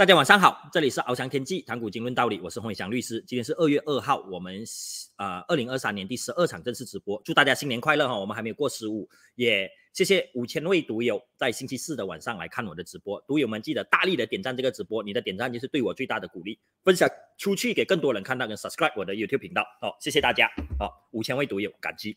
大家晚上好，这里是翱翔天际谈古今论道理，我是洪伟翔律师。今天是二月二号，我们呃二零二三年第十二场正式直播。祝大家新年快乐哈！我们还没有过十五，也谢谢五千位读友在星期四的晚上来看我的直播。读友们记得大力的点赞这个直播，你的点赞就是对我最大的鼓励。分享出去给更多人看到，跟 subscribe 我的 YouTube 频道哦。谢谢大家，好五千位读友感激。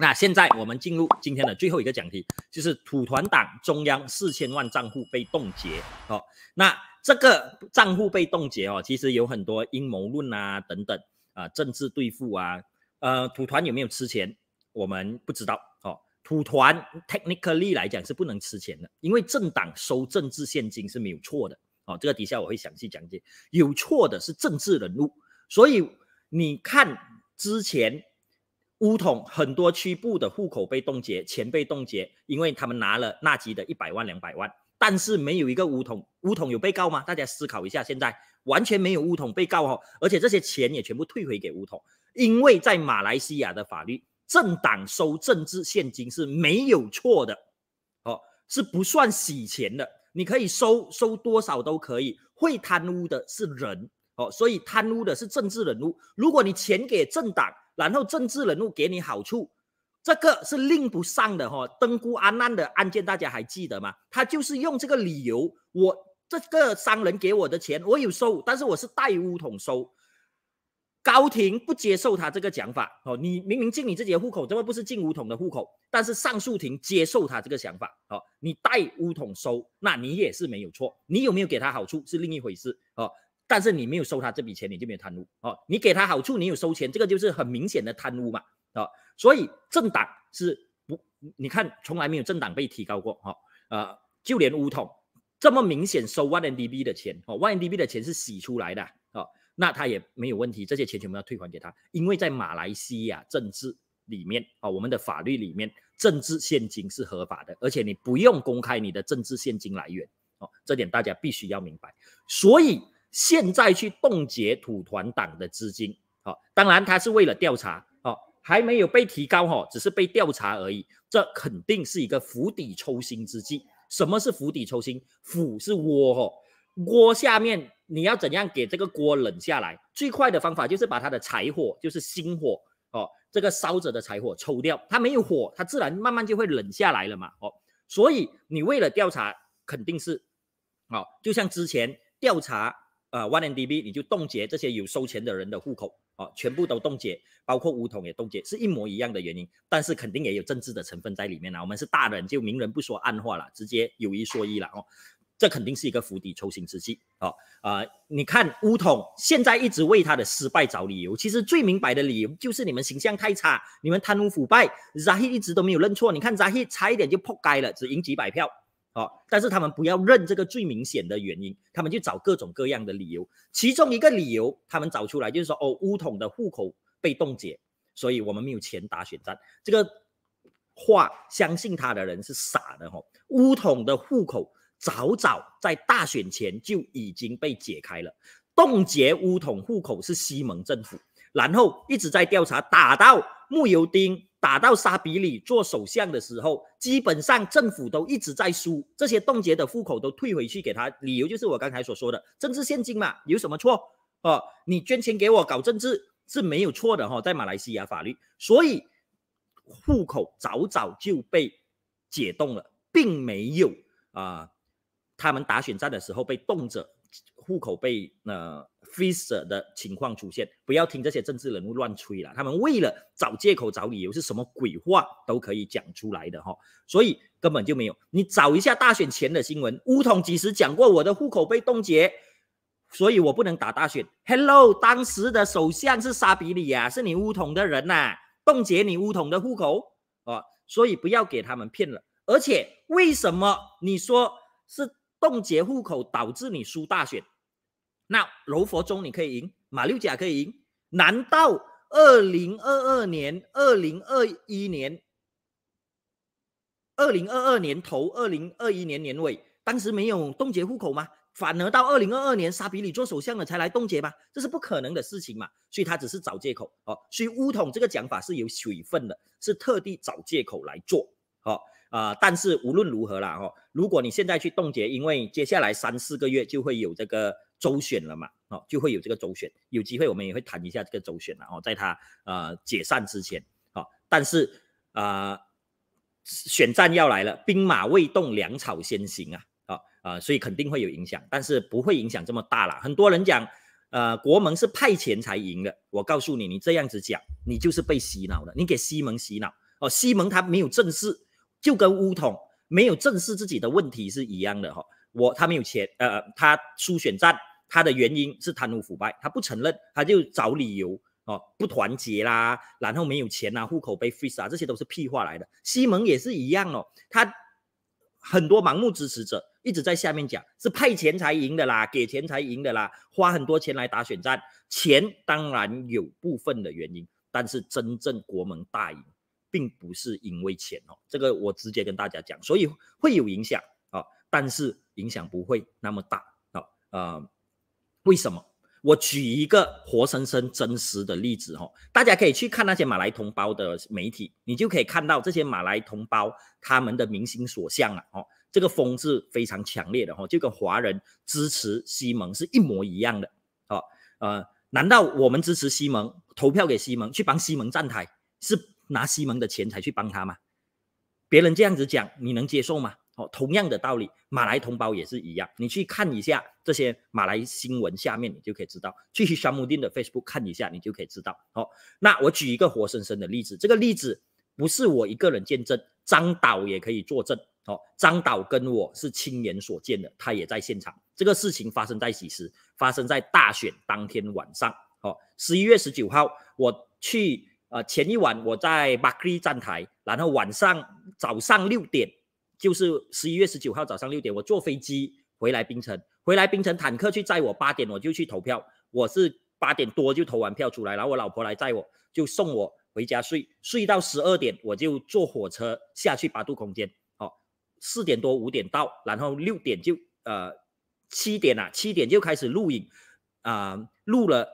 那现在我们进入今天的最后一个讲题，就是土团党中央四千万账户被冻结。好，那。这个账户被冻结哦，其实有很多阴谋论啊等等啊，政治对付啊，呃，土团有没有吃钱？我们不知道哦。土团 technically 来讲是不能吃钱的，因为政党收政治现金是没有错的哦。这个底下我会详细讲解，有错的是政治人物。所以你看之前乌统很多区部的户口被冻结，钱被冻结，因为他们拿了纳吉的一百万两百万。但是没有一个乌统，乌统有被告吗？大家思考一下，现在完全没有乌统被告哦，而且这些钱也全部退回给乌统，因为在马来西亚的法律，政党收政治现金是没有错的，哦，是不算洗钱的，你可以收收多少都可以，会贪污的是人，哦，所以贪污的是政治人物，如果你钱给政党，然后政治人物给你好处。这个是令不上的哈，登孤安难的案件，大家还记得吗？他就是用这个理由，我这个商人给我的钱我有收，但是我是代乌统收，高庭不接受他这个讲法哦。你明明进你自己的户口，怎么不是进乌统的户口？但是上诉庭接受他这个想法哦，你代乌统收，那你也是没有错。你有没有给他好处是另一回事哦，但是你没有收他这笔钱，你就没有贪污哦。你给他好处，你有收钱，这个就是很明显的贪污嘛。啊，所以政党是不，你看从来没有政党被提高过哈，呃，就连乌统这么明显收万民币的钱哦，万民币的钱是洗出来的啊，那他也没有问题，这些钱全部要退还给他，因为在马来西亚政治里面哦，我们的法律里面政治现金是合法的，而且你不用公开你的政治现金来源哦，这点大家必须要明白。所以现在去冻结土团党的资金，好，当然他是为了调查。还没有被提高哈，只是被调查而已。这肯定是一个釜底抽薪之计。什么是釜底抽薪？釜是窝哈，锅下面你要怎样给这个锅冷下来？最快的方法就是把它的柴火，就是薪火哦，这个烧着的柴火抽掉，它没有火，它自然慢慢就会冷下来了嘛哦。所以你为了调查，肯定是，哦，就像之前调查。啊 o n e n d b 你就冻结这些有收钱的人的户口，哦，全部都冻结，包括乌统也冻结，是一模一样的原因，但是肯定也有政治的成分在里面啊。我们是大人，就明人不说暗话了，直接有一说一了哦。这肯定是一个釜底抽薪之计哦。呃，你看乌统现在一直为他的失败找理由，其实最明白的理由就是你们形象太差，你们贪污腐败扎 h 一直都没有认错。你看扎 h 差一点就破街了，只赢几百票。哦，但是他们不要认这个最明显的原因，他们就找各种各样的理由。其中一个理由，他们找出来就是说，哦，乌统的户口被冻结，所以我们没有钱打选战。这个话，相信他的人是傻的哦。乌统的户口早早在大选前就已经被解开了，冻结乌统户口是西蒙政府，然后一直在调查，打到木尤丁。打到沙比里做首相的时候，基本上政府都一直在输。这些冻结的户口都退回去给他，理由就是我刚才所说的政治献金嘛，有什么错哦，你捐钱给我搞政治是没有错的哈，在马来西亚法律。所以户口早早就被解冻了，并没有啊，他们打选战的时候被冻着。户口被呃 freeze 的情况出现，不要听这些政治人物乱吹了，他们为了找借口找理由，是什么鬼话都可以讲出来的哈。所以根本就没有，你找一下大选前的新闻，乌统几时讲过我的户口被冻结，所以我不能打大选。Hello，当时的首相是沙比里啊，是你乌统的人呐，冻结你乌统的户口哦。所以不要给他们骗了。而且为什么你说是冻结户口导致你输大选？那柔佛中你可以赢，马六甲可以赢，难道二零二二年、二零二一年、二零二二年头、二零二一年年尾，当时没有冻结户口吗？反而到二零二二年沙比里做首相了才来冻结吧？这是不可能的事情嘛？所以他只是找借口哦。所以乌统这个讲法是有水分的，是特地找借口来做哦啊。但是无论如何啦哦，如果你现在去冻结，因为接下来三四个月就会有这个。周选了嘛？哦，就会有这个周选，有机会我们也会谈一下这个周选了哦，在他呃解散之前，哦，但是啊，选战要来了，兵马未动，粮草先行啊，啊呃，所以肯定会有影响，但是不会影响这么大啦。很多人讲，呃，国盟是派钱才赢的，我告诉你，你这样子讲，你就是被洗脑的，你给西蒙洗脑哦，西蒙他没有正视，就跟乌统没有正视自己的问题是一样的哈。我他没有钱，呃，他输选战，他的原因是贪污腐败，他不承认，他就找理由哦，不团结啦，然后没有钱啊，户口被 freeze 啊，这些都是屁话来的。西蒙也是一样哦，他很多盲目支持者一直在下面讲是派钱才赢的啦，给钱才赢的啦，花很多钱来打选战，钱当然有部分的原因，但是真正国盟大赢，并不是因为钱哦，这个我直接跟大家讲，所以会有影响啊，但是。影响不会那么大啊，呃，为什么？我举一个活生生真实的例子哈，大家可以去看那些马来同胞的媒体，你就可以看到这些马来同胞他们的民心所向啊，哦，这个风是非常强烈的哦，就跟华人支持西蒙是一模一样的哦，呃，难道我们支持西蒙，投票给西蒙去帮西蒙站台，是拿西蒙的钱才去帮他吗？别人这样子讲，你能接受吗？哦，同样的道理，马来同胞也是一样。你去看一下这些马来新闻，下面你就可以知道。去去双木丁的 Facebook 看一下，你就可以知道。好，那我举一个活生生的例子，这个例子不是我一个人见证，张导也可以作证。哦，张导跟我是亲眼所见的，他也在现场。这个事情发生在几时？发生在大选当天晚上。哦，十一月十九号，我去呃前一晚我在 b u k 站台，然后晚上早上六点。就是十一月十九号早上六点，我坐飞机回来冰城，回来冰城坦克去载我，八点我就去投票，我是八点多就投完票出来，然后我老婆来载我，就送我回家睡，睡到十二点我就坐火车下去八度空间，哦，四点多五点到，然后六点就呃七点啊七点就开始录影，啊，录了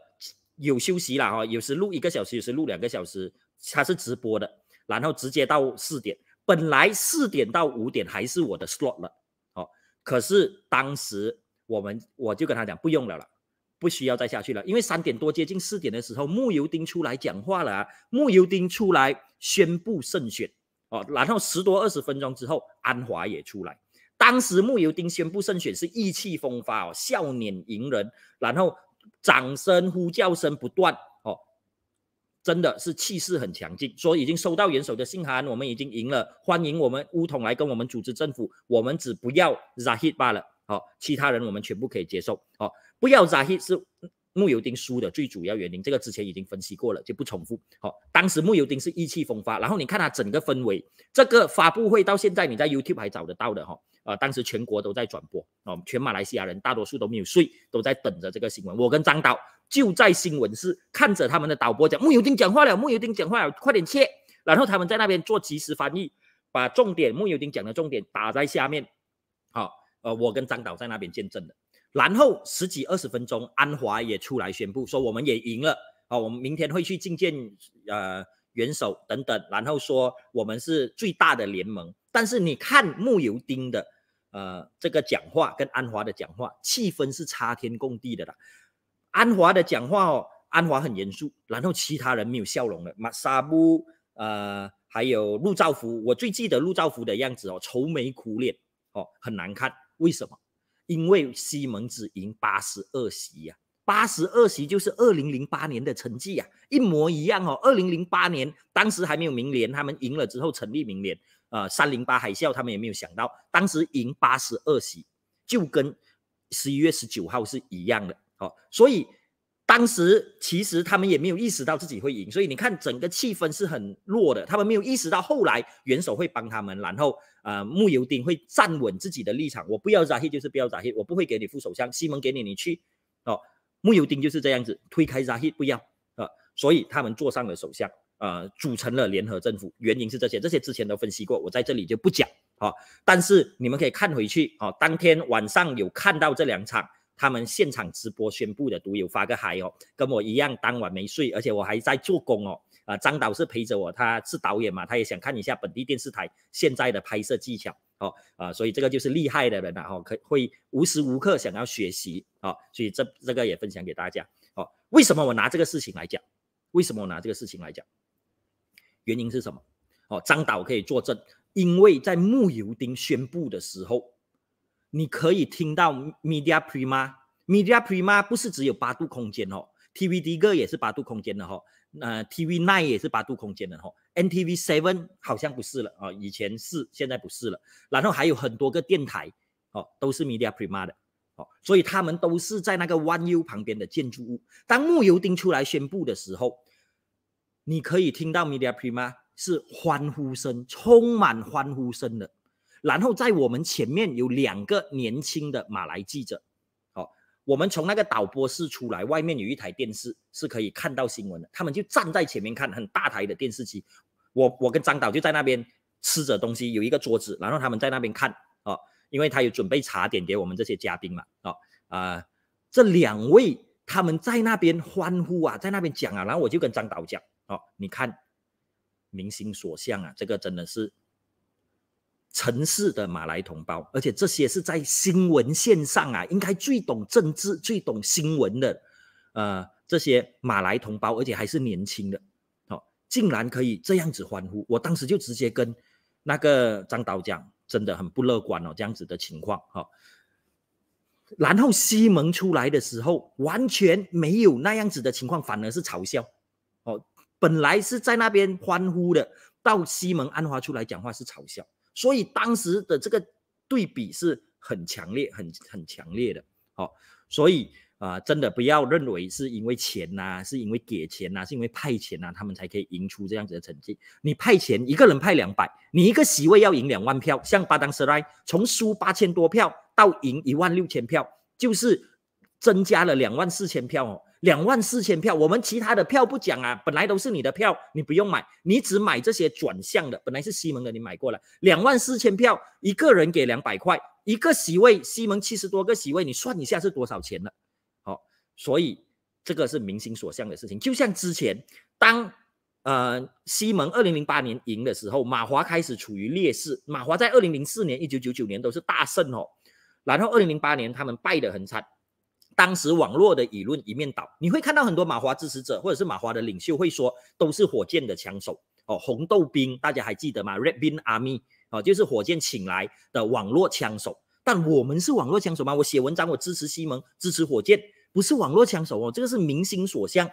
有休息了哈，有时录一个小时，有时录两个小时，它是直播的，然后直接到四点。本来四点到五点还是我的 slot 了，哦，可是当时我们我就跟他讲不用了了，不需要再下去了，因为三点多接近四点的时候，木油丁出来讲话了，啊，木油丁出来宣布胜选，哦，然后十多二十分钟之后，安华也出来，当时木油丁宣布胜选是意气风发哦，笑脸迎人，然后掌声、呼叫声不断。真的是气势很强劲，说已经收到元首的信函，我们已经赢了，欢迎我们乌统来跟我们组织政府，我们只不要扎 hit 罢了，好，其他人我们全部可以接受，哦，不要扎 hit。是穆尤丁输的最主要原因，这个之前已经分析过了，就不重复，哦，当时穆尤丁是意气风发，然后你看他整个氛围，这个发布会到现在你在 YouTube 还找得到的哈，啊，当时全国都在转播，哦，全马来西亚人大多数都没有睡，都在等着这个新闻，我跟张导。就在新闻室看着他们的导播讲木油丁讲话了，木油丁讲话，快点切。然后他们在那边做即时翻译，把重点木油丁讲的重点打在下面。好，呃，我跟张导在那边见证的。然后十几二十分钟，安华也出来宣布说我们也赢了。好，我们明天会去觐见呃元首等等。然后说我们是最大的联盟。但是你看木油丁的呃这个讲话跟安华的讲话，气氛是差天共地的了。安华的讲话哦，安华很严肃，然后其他人没有笑容了。马萨布，呃，还有陆兆福，我最记得陆兆福的样子哦，愁眉苦脸哦，很难看。为什么？因为西门子赢八十二席呀，八十二席就是二零零八年的成绩呀，一模一样哦。二零零八年当时还没有明年，他们赢了之后成立明年，呃，三零八海啸他们也没有想到，当时赢八十二席就跟十一月十九号是一样的。哦，所以当时其实他们也没有意识到自己会赢，所以你看整个气氛是很弱的。他们没有意识到后来元首会帮他们，然后呃木尤丁会站稳自己的立场。我不要扎希，就是不要扎希，我不会给你副首相，西蒙给你，你去哦。木尤丁就是这样子推开扎希，不要啊。所以他们坐上了首相，呃，组成了联合政府。原因是这些，这些之前都分析过，我在这里就不讲哦。但是你们可以看回去哦，当天晚上有看到这两场。他们现场直播宣布的，独有发个嗨哦，跟我一样，当晚没睡，而且我还在做工哦。啊，张导是陪着我，他是导演嘛，他也想看一下本地电视台现在的拍摄技巧哦。啊，所以这个就是厉害的人啊，哈，可会无时无刻想要学习哦。所以这这个也分享给大家哦。为什么我拿这个事情来讲？为什么我拿这个事情来讲？原因是什么？哦，张导可以作证，因为在木油丁宣布的时候。你可以听到 Media Prima，Media Prima 不是只有八度空间哦，TVD 歌也是八度空间的哦，呃，TV Nine 也是八度空间的哦，NTV Seven 好像不是了哦，以前是，现在不是了。然后还有很多个电台哦，都是 Media Prima 的哦，所以他们都是在那个 One U 旁边的建筑物。当木油丁出来宣布的时候，你可以听到 Media Prima 是欢呼声，充满欢呼声的。然后在我们前面有两个年轻的马来记者，好，我们从那个导播室出来，外面有一台电视是可以看到新闻的，他们就站在前面看，很大台的电视机。我我跟张导就在那边吃着东西，有一个桌子，然后他们在那边看，哦，因为他有准备茶点给我们这些嘉宾嘛，哦，啊，这两位他们在那边欢呼啊，在那边讲啊，然后我就跟张导讲，哦，你看，民心所向啊，这个真的是。城市的马来同胞，而且这些是在新闻线上啊，应该最懂政治、最懂新闻的，呃，这些马来同胞，而且还是年轻的，哦，竟然可以这样子欢呼，我当时就直接跟那个张导讲，真的很不乐观哦，这样子的情况哈。然后西蒙出来的时候，完全没有那样子的情况，反而是嘲笑，哦，本来是在那边欢呼的，到西蒙安华出来讲话是嘲笑。所以当时的这个对比是很强烈，很很强烈的。好，所以啊，真的不要认为是因为钱呐，是因为给钱呐，是因为派钱呐，他们才可以赢出这样子的成绩。你派钱，一个人派两百，你一个席位要赢两万票，像巴当斯莱从输八千多票到赢一万六千票，就是增加了两万四千票哦。两万四千票，我们其他的票不讲啊，本来都是你的票，你不用买，你只买这些转向的。本来是西蒙的，你买过了两万四千票，一个人给两百块，一个席位，西蒙七十多个席位，你算一下是多少钱了？好，所以这个是民心所向的事情。就像之前，当呃西蒙二零零八年赢的时候，马华开始处于劣势。马华在二零零四年、一九九九年都是大胜哦，然后二零零八年他们败得很惨。当时网络的舆论一面倒，你会看到很多马华支持者或者是马华的领袖会说都是火箭的枪手哦，红豆兵大家还记得吗？Red Bean Army 哦，就是火箭请来的网络枪手。但我们是网络枪手吗？我写文章我支持西蒙，支持火箭，不是网络枪手哦。这个是民心所向，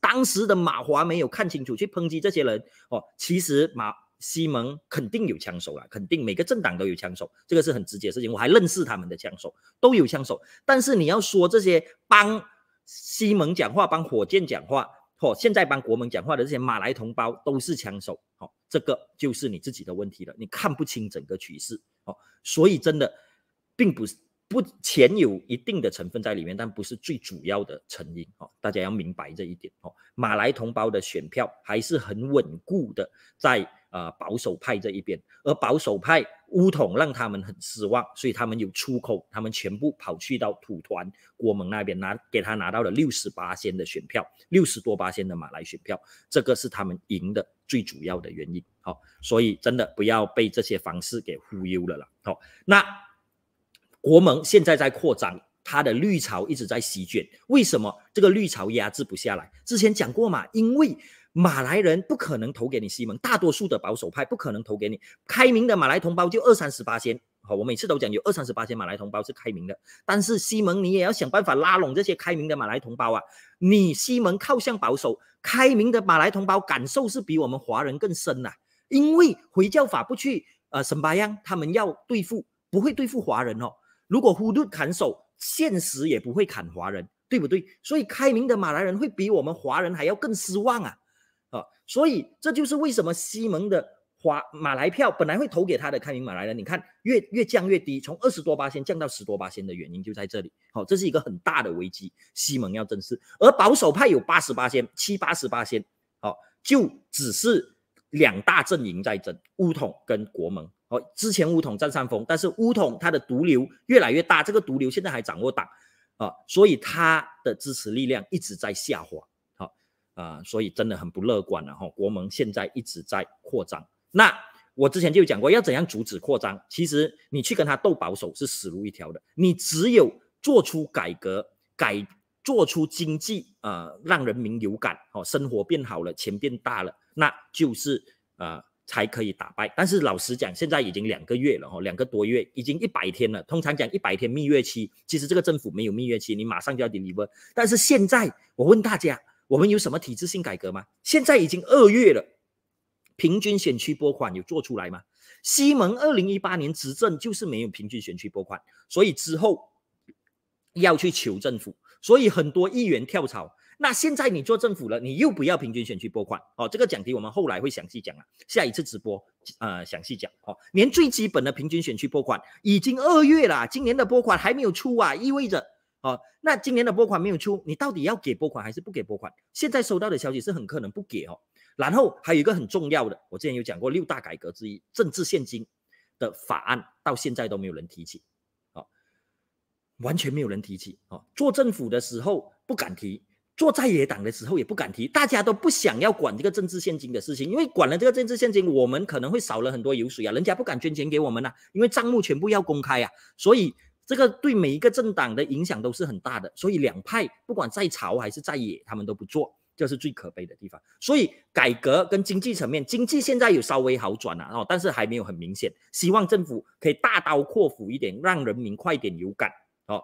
当时的马华没有看清楚去抨击这些人哦。其实马。西蒙肯定有枪手了，肯定每个政党都有枪手，这个是很直接的事情。我还认识他们的枪手，都有枪手。但是你要说这些帮西蒙讲话、帮火箭讲话，或现在帮国盟讲话的这些马来同胞都是枪手，哦，这个就是你自己的问题了。你看不清整个趋势，哦，所以真的，并不是不前有一定的成分在里面，但不是最主要的成因。哦，大家要明白这一点。哦，马来同胞的选票还是很稳固的，在。啊，保守派这一边，而保守派乌统让他们很失望，所以他们有出口，他们全部跑去到土团国盟那边拿，给他拿到了六十八仙的选票，六十多八仙的马来选票，这个是他们赢的最主要的原因。好，所以真的不要被这些方式给忽悠了啦。好，那国盟现在在扩张。他的绿潮一直在席卷，为什么这个绿潮压制不下来？之前讲过嘛，因为马来人不可能投给你西蒙，大多数的保守派不可能投给你，开明的马来同胞就二三十八千。好，我每次都讲有二三十八千马来同胞是开明的，但是西蒙你也要想办法拉拢这些开明的马来同胞啊。你西蒙靠向保守，开明的马来同胞感受是比我们华人更深呐，因为回教法不去呃什么样，他们要对付，不会对付华人哦。如果忽度砍手。现实也不会砍华人，对不对？所以开明的马来人会比我们华人还要更失望啊！啊，所以这就是为什么西蒙的华马来票本来会投给他的开明马来人，你看越越降越低，从二十多八仙降到十多八仙的原因就在这里。好，这是一个很大的危机，西蒙要正视。而保守派有八十八仙，七八十八仙，好，就只是。两大阵营在争，乌统跟国盟。哦，之前乌统占上风，但是乌统它的毒瘤越来越大，这个毒瘤现在还掌握党啊，所以它的支持力量一直在下滑。好啊，所以真的很不乐观了哈。国盟现在一直在扩张，那我之前就讲过，要怎样阻止扩张？其实你去跟他斗保守是死路一条的，你只有做出改革，改做出经济啊，让人民有感，哦，生活变好了，钱变大了。那就是呃才可以打败，但是老实讲，现在已经两个月了哈，两个多月，已经一百天了。通常讲一百天蜜月期，其实这个政府没有蜜月期，你马上就要点离婚。但是现在我问大家，我们有什么体制性改革吗？现在已经二月了，平均选区拨款有做出来吗？西蒙二零一八年执政就是没有平均选区拨款，所以之后要去求政府。所以很多议员跳槽，那现在你做政府了，你又不要平均选区拨款哦。这个讲题我们后来会详细讲啊，下一次直播呃详细讲哦。连最基本的平均选区拨款已经二月了，今年的拨款还没有出啊，意味着哦，那今年的拨款没有出，你到底要给拨款还是不给拨款？现在收到的消息是很可能不给哦。然后还有一个很重要的，我之前有讲过六大改革之一政治现金的法案，到现在都没有人提起。完全没有人提起哦。做政府的时候不敢提，做在野党的时候也不敢提，大家都不想要管这个政治现金的事情，因为管了这个政治现金，我们可能会少了很多油水啊！人家不敢捐钱给我们啊，因为账目全部要公开啊，所以这个对每一个政党的影响都是很大的。所以两派不管在朝还是在野，他们都不做，这是最可悲的地方。所以改革跟经济层面，经济现在有稍微好转了，啊、但是还没有很明显，希望政府可以大刀阔斧一点，让人民快点有感。哦，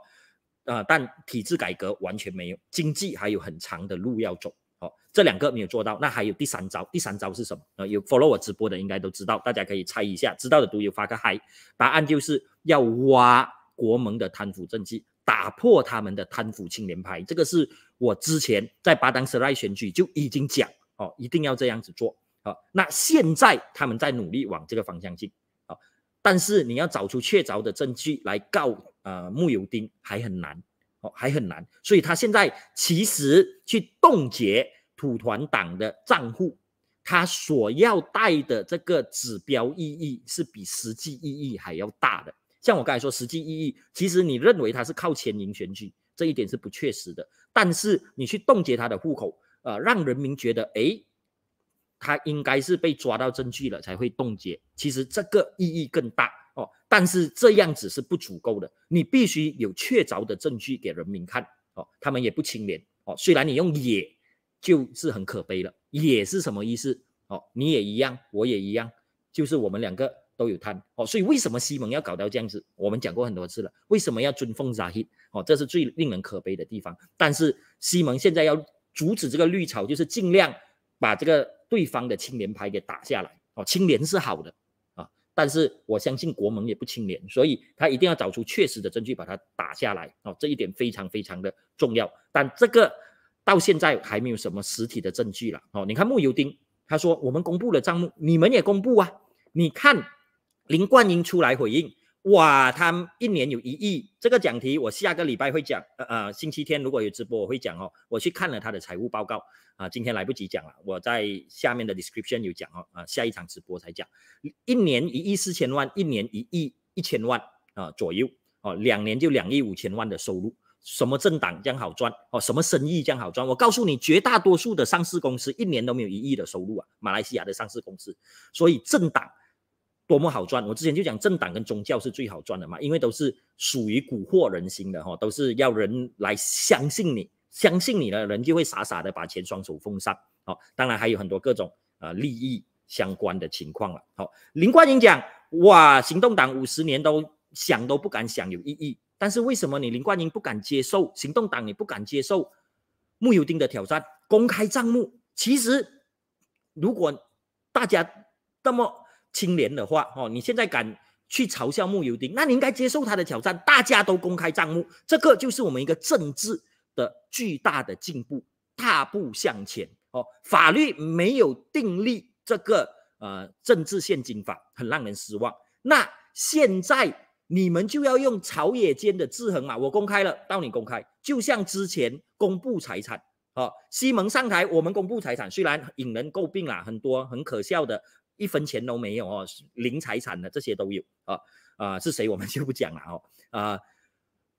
啊，但体制改革完全没有，经济还有很长的路要走。哦，这两个没有做到，那还有第三招，第三招是什么？啊，有 follow 我直播的应该都知道，大家可以猜一下，知道的都有发个嗨。答案就是要挖国盟的贪腐政绩，打破他们的贪腐清廉牌。这个是我之前在巴丹斯赖选举就已经讲，哦，一定要这样子做。哦，那现在他们在努力往这个方向进。但是你要找出确凿的证据来告呃木有丁还很难，哦，还很难，所以他现在其实去冻结土团党的账户，他所要带的这个指标意义是比实际意义还要大的。像我刚才说，实际意义其实你认为他是靠钱赢选举，这一点是不确实的。但是你去冻结他的户口，呃，让人民觉得哎。他应该是被抓到证据了才会冻结，其实这个意义更大哦。但是这样子是不足够的，你必须有确凿的证据给人民看哦。他们也不清廉哦。虽然你用“也”就是很可悲了，“也”是什么意思哦？你也一样，我也一样，就是我们两个都有贪哦。所以为什么西蒙要搞到这样子？我们讲过很多次了，为什么要尊奉扎希哦？这是最令人可悲的地方。但是西蒙现在要阻止这个绿草，就是尽量把这个。对方的清廉牌给打下来哦，清廉是好的啊，但是我相信国盟也不清廉，所以他一定要找出确实的证据把它打下来哦，这一点非常非常的重要。但这个到现在还没有什么实体的证据了哦，你看木油丁他说我们公布了账目，你们也公布啊？你看林冠英出来回应。哇，他一年有一亿，这个讲题我下个礼拜会讲，呃呃，星期天如果有直播我会讲哦。我去看了他的财务报告，啊，今天来不及讲了，我在下面的 description 有讲哦，呃，下一场直播才讲。一年一亿四千万，一年一亿一千万啊左右，哦，两年就两亿五千万的收入。什么政党将好赚？哦，什么生意将好赚？我告诉你，绝大多数的上市公司一年都没有一亿的收入啊，马来西亚的上市公司，所以政党。多么好赚！我之前就讲政党跟宗教是最好赚的嘛，因为都是属于蛊惑人心的哈，都是要人来相信你，相信你的人就会傻傻的把钱双手奉上。好，当然还有很多各种呃利益相关的情况了。好，林冠英讲，哇，行动党五十年都想都不敢想有意义，但是为什么你林冠英不敢接受行动党，你不敢接受穆尤丁的挑战，公开账目？其实如果大家那么。清廉的话，哦，你现在敢去嘲笑穆尤丁，那你应该接受他的挑战。大家都公开账目，这个就是我们一个政治的巨大的进步，大步向前。哦，法律没有订立这个呃政治现金法，很让人失望。那现在你们就要用朝野间的制衡嘛，我公开了，到你公开，就像之前公布财产。哦，西蒙上台，我们公布财产，虽然引人诟病啦，很多很可笑的。一分钱都没有哦，零财产的这些都有啊啊是谁我们 就不讲了哦啊，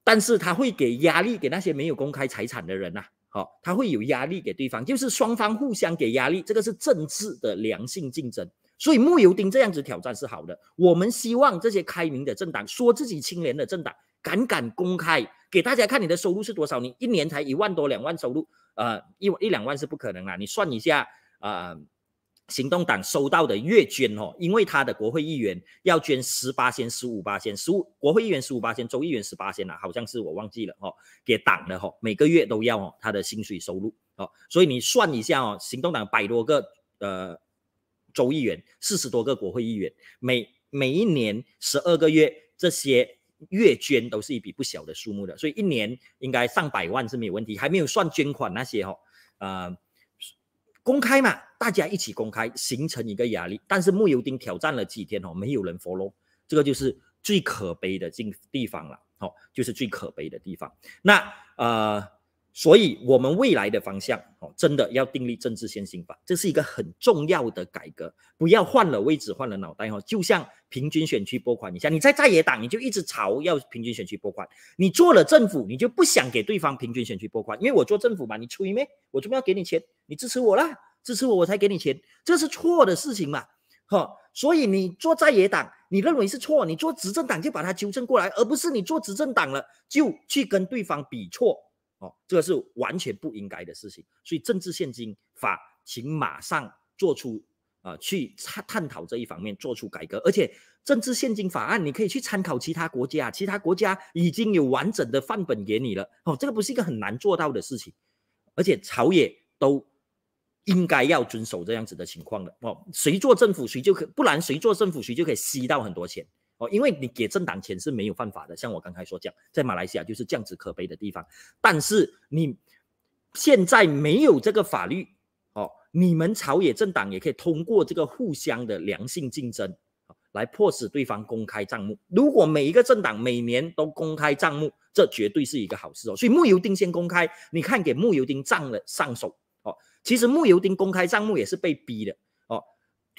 但是他会给压力给那些没有公开财产的人呐，好，他会有压力给对方，就是双方互相给压力，这个是政治的良性竞争。所以穆尤丁这样子挑战是好的，我们希望这些开明的政党，说自己清廉的政党，敢敢公开给大家看你的收入是多少？你一年才一万多两万收入，呃，一一两万是不可能了，你算一下啊。行动党收到的月捐哦，因为他的国会议员要捐十八千、十五八千、十五国会议员十五八千，州议员十八千啊，好像是我忘记了哦，给党的哈，每个月都要哦，他的薪水收入哦，所以你算一下哦，行动党百多个呃州议员，四十多个国会议员，每每一年十二个月，这些月捐都是一笔不小的数目的，所以一年应该上百万是没有问题，还没有算捐款那些哦，呃。公开嘛，大家一起公开，形成一个压力。但是木油丁挑战了几天哦，没有人 follow，这个就是最可悲的地方了。好，就是最可悲的地方。那呃。所以，我们未来的方向哦，真的要订立政治先行法，这是一个很重要的改革。不要换了位置换了脑袋哈，就像平均选区拨款一像你在在野党，你就一直吵要平均选区拨款；你做了政府，你就不想给对方平均选区拨款，因为我做政府嘛，你吹咩？我这边要给你钱，你支持我啦，支持我我才给你钱，这是错的事情嘛，哈。所以你做在野党，你认为是错；你做执政党就把它纠正过来，而不是你做执政党了就去跟对方比错。哦，这个是完全不应该的事情，所以政治现金法，请马上做出啊，去探探讨这一方面做出改革。而且政治现金法案，你可以去参考其他国家，其他国家已经有完整的范本给你了。哦，这个不是一个很难做到的事情，而且朝野都应该要遵守这样子的情况的。哦，谁做政府谁就可，不然谁做政府谁就可以吸到很多钱。哦，因为你给政党钱是没有犯法的，像我刚才所讲，在马来西亚就是这样子可悲的地方。但是你现在没有这个法律，哦，你们朝野政党也可以通过这个互相的良性竞争，来迫使对方公开账目。如果每一个政党每年都公开账目，这绝对是一个好事哦。所以木尤丁先公开，你看给木尤丁账了上手，哦，其实木尤丁公开账目也是被逼的。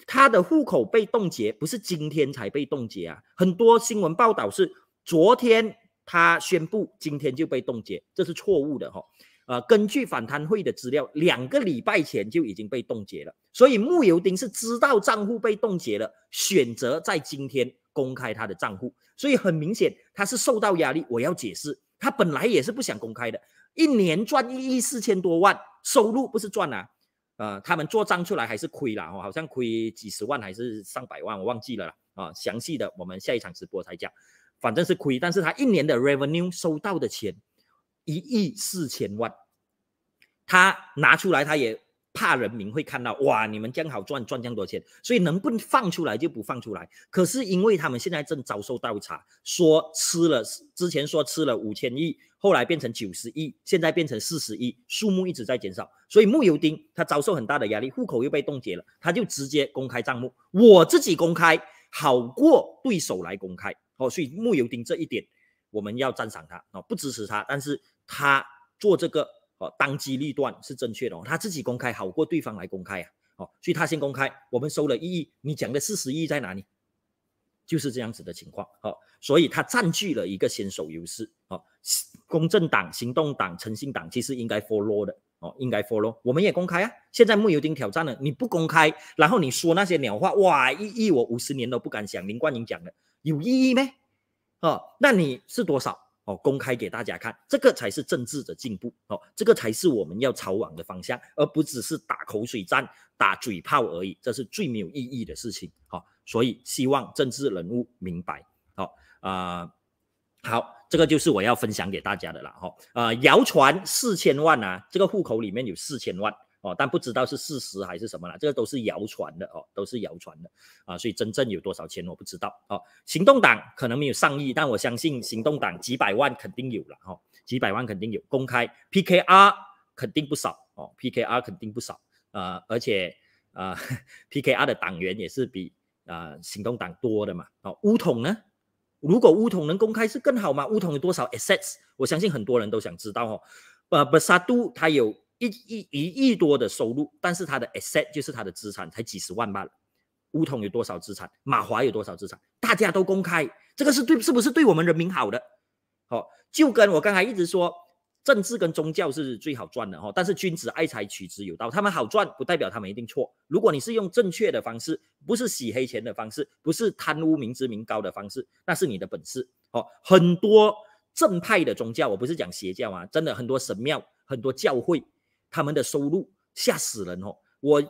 他的户口被冻结，不是今天才被冻结啊！很多新闻报道是昨天他宣布，今天就被冻结，这是错误的哈。呃，根据反贪会的资料，两个礼拜前就已经被冻结了。所以穆尤丁是知道账户被冻结了，选择在今天公开他的账户。所以很明显，他是受到压力。我要解释，他本来也是不想公开的。一年赚一亿四千多万收入，不是赚啊。呃，他们做账出来还是亏了哦，好像亏几十万还是上百万，我忘记了啦。啊，详细的我们下一场直播才讲，反正是亏。但是他一年的 revenue 收到的钱一亿四千万，他拿出来他也。怕人民会看到哇，你们这样好赚，赚这样多钱，所以能不能放出来就不放出来。可是因为他们现在正遭受倒查，说吃了之前说吃了五千亿，后来变成九十亿，现在变成四十亿，数目一直在减少。所以木油丁他遭受很大的压力，户口又被冻结了，他就直接公开账目。我自己公开好过对手来公开哦，所以木油丁这一点我们要赞赏他啊，不支持他，但是他做这个。哦，当机立断是正确的哦，他自己公开好过对方来公开呀，哦，所以他先公开，我们收了意义，你讲的事实意义在哪里？就是这样子的情况，哦，所以他占据了一个先手优势，哦，公正党、行动党、诚信党其实应该 follow 的，哦，应该 follow，我们也公开啊，现在木有丁挑战了，你不公开，然后你说那些鸟话，哇，意义我五十年都不敢想，林冠英讲的有意义没？哦，那你是多少？哦，公开给大家看，这个才是政治的进步哦，这个才是我们要朝往的方向，而不只是打口水战、打嘴炮而已，这是最没有意义的事情哦。所以希望政治人物明白哦。啊，好，这个就是我要分享给大家的了哈。啊，谣传四千万啊，这个户口里面有四千万。哦，但不知道是事实还是什么了，这个都是谣传的哦，都是谣传的啊，所以真正有多少钱我不知道哦。行动党可能没有上亿，但我相信行动党几百万肯定有了哦，几百万肯定有。公开 PKR 肯定不少哦，PKR 肯定不少啊，而且啊，PKR 的党员也是比啊行动党多的嘛。哦，乌统呢？如果乌统能公开是更好嘛？乌统有多少 assets？我相信很多人都想知道哦。呃，不，萨都他有。一亿一亿多的收入，但是他的 asset 就是他的资产才几十万罢了。乌统有多少资产？马华有多少资产？大家都公开，这个是对是不是对我们人民好的？好，就跟我刚才一直说，政治跟宗教是最好赚的哦。但是君子爱财，取之有道。他们好赚，不代表他们一定错。如果你是用正确的方式，不是洗黑钱的方式，不是贪污民脂民膏的方式，那是你的本事哦。很多正派的宗教，我不是讲邪教啊，真的很多神庙，很多教会。他们的收入吓死人哦！我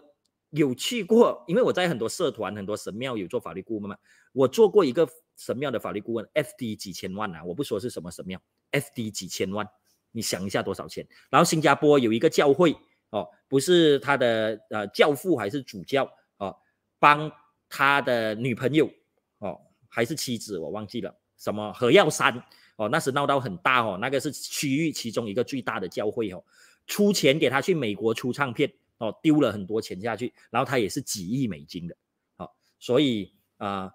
有去过，因为我在很多社团、很多神庙有做法律顾问嘛。我做过一个神庙的法律顾问，F D 几千万啊！我不说是什么神庙，F D 几千万，你想一下多少钱？然后新加坡有一个教会哦，不是他的呃教父还是主教哦，帮他的女朋友哦还是妻子，我忘记了什么何耀山哦，那时闹到很大哦，那个是区域其中一个最大的教会哦。出钱给他去美国出唱片哦，丢了很多钱下去，然后他也是几亿美金的，好，所以啊，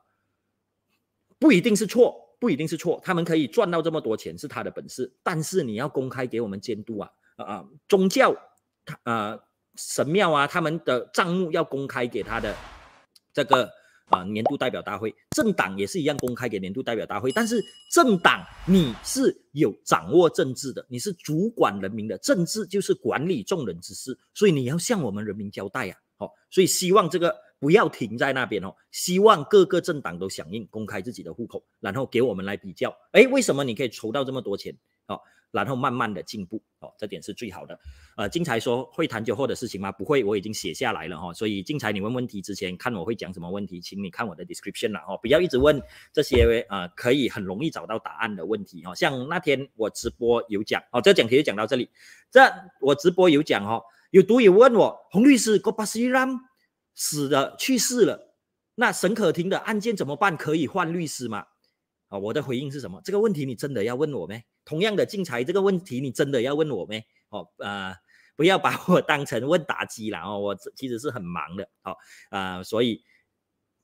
不一定是错，不一定是错，他们可以赚到这么多钱是他的本事，但是你要公开给我们监督啊啊，宗教啊神庙啊他们的账目要公开给他的这个。啊，年度代表大会，政党也是一样公开给年度代表大会。但是政党你是有掌握政治的，你是主管人民的政治，就是管理众人之事，所以你要向我们人民交代呀。好，所以希望这个不要停在那边哦，希望各个政党都响应，公开自己的户口，然后给我们来比较。哎，为什么你可以筹到这么多钱？好。然后慢慢的进步哦，这点是最好的。呃，静才说会谈酒后的事情吗？不会，我已经写下来了哈。所以静才你问问题之前，看我会讲什么问题，请你看我的 description 了哦，不要一直问这些呃可以很容易找到答案的问题哦。像那天我直播有讲哦，这讲题就讲到这里。这我直播有讲哦，有读友问我，洪律师 go 西让 s s 死了去世了，那沈可婷的案件怎么办？可以换律师吗？啊，我的回应是什么？这个问题你真的要问我咩？同样的，竞财这个问题你真的要问我咩？哦，呃，不要把我 当成问答机了哦，我其实是很忙的。好，呃，所以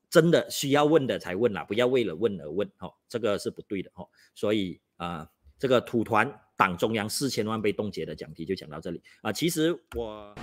真的需要问的才问啦，不要为了问而问哦，这个是不对的哦。所以啊，这个土团党中央四千万被冻结的讲题就讲到这里啊。其实我。